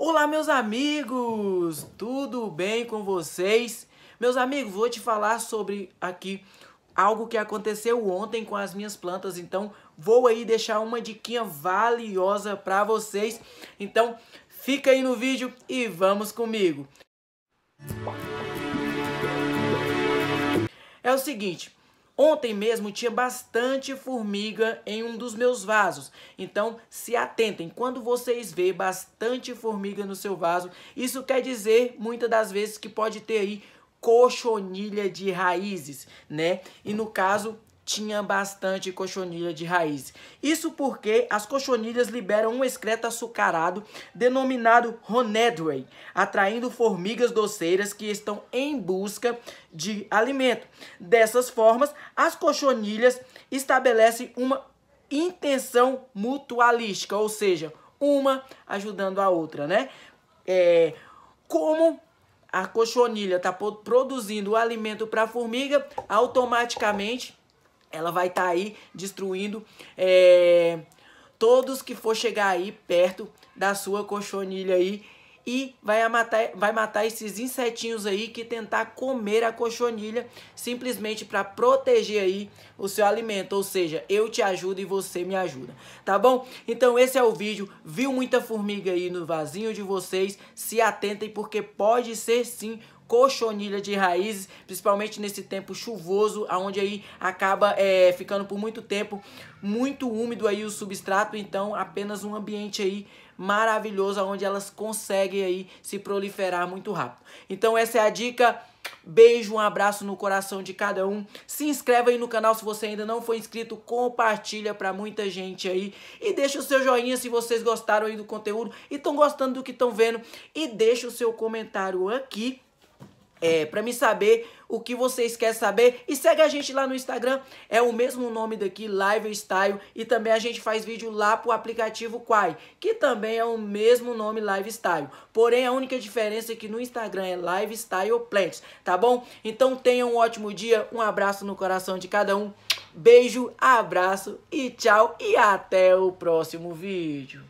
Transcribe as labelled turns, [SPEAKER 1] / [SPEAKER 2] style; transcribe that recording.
[SPEAKER 1] Olá, meus amigos! Tudo bem com vocês? Meus amigos, vou te falar sobre aqui algo que aconteceu ontem com as minhas plantas, então vou aí deixar uma diquinha valiosa para vocês. Então, fica aí no vídeo e vamos comigo. É o seguinte, Ontem mesmo tinha bastante formiga em um dos meus vasos. Então, se atentem. Quando vocês veem bastante formiga no seu vaso, isso quer dizer, muitas das vezes, que pode ter aí cochonilha de raízes, né? E no caso, tinha bastante cochonilha de raiz. Isso porque as cochonilhas liberam um excreto açucarado denominado Honedway, atraindo formigas doceiras que estão em busca de alimento. Dessas formas, as cochonilhas estabelecem uma intenção mutualística, ou seja, uma ajudando a outra, né? É, como a cochonilha está produzindo alimento para a formiga, automaticamente ela vai estar tá aí destruindo é, todos que for chegar aí perto da sua colchonilha aí e vai matar, vai matar esses insetinhos aí que tentar comer a cochonilha simplesmente para proteger aí o seu alimento, ou seja, eu te ajudo e você me ajuda, tá bom? Então esse é o vídeo, viu muita formiga aí no vasinho de vocês, se atentem porque pode ser sim cochonilha de raízes, principalmente nesse tempo chuvoso, aonde aí acaba é, ficando por muito tempo muito úmido aí o substrato, então apenas um ambiente aí maravilhoso onde elas conseguem aí se proliferar muito rápido. Então essa é a dica. Beijo, um abraço no coração de cada um. Se inscreva aí no canal se você ainda não foi inscrito, compartilha para muita gente aí e deixa o seu joinha se vocês gostaram aí do conteúdo e estão gostando do que estão vendo e deixa o seu comentário aqui é, para me saber o que vocês querem saber. E segue a gente lá no Instagram, é o mesmo nome daqui, Lifestyle. E também a gente faz vídeo lá pro aplicativo Quai, que também é o mesmo nome, Lifestyle. Porém, a única diferença é que no Instagram é Lifestyle Plants, tá bom? Então tenha um ótimo dia, um abraço no coração de cada um. Beijo, abraço e tchau e até o próximo vídeo.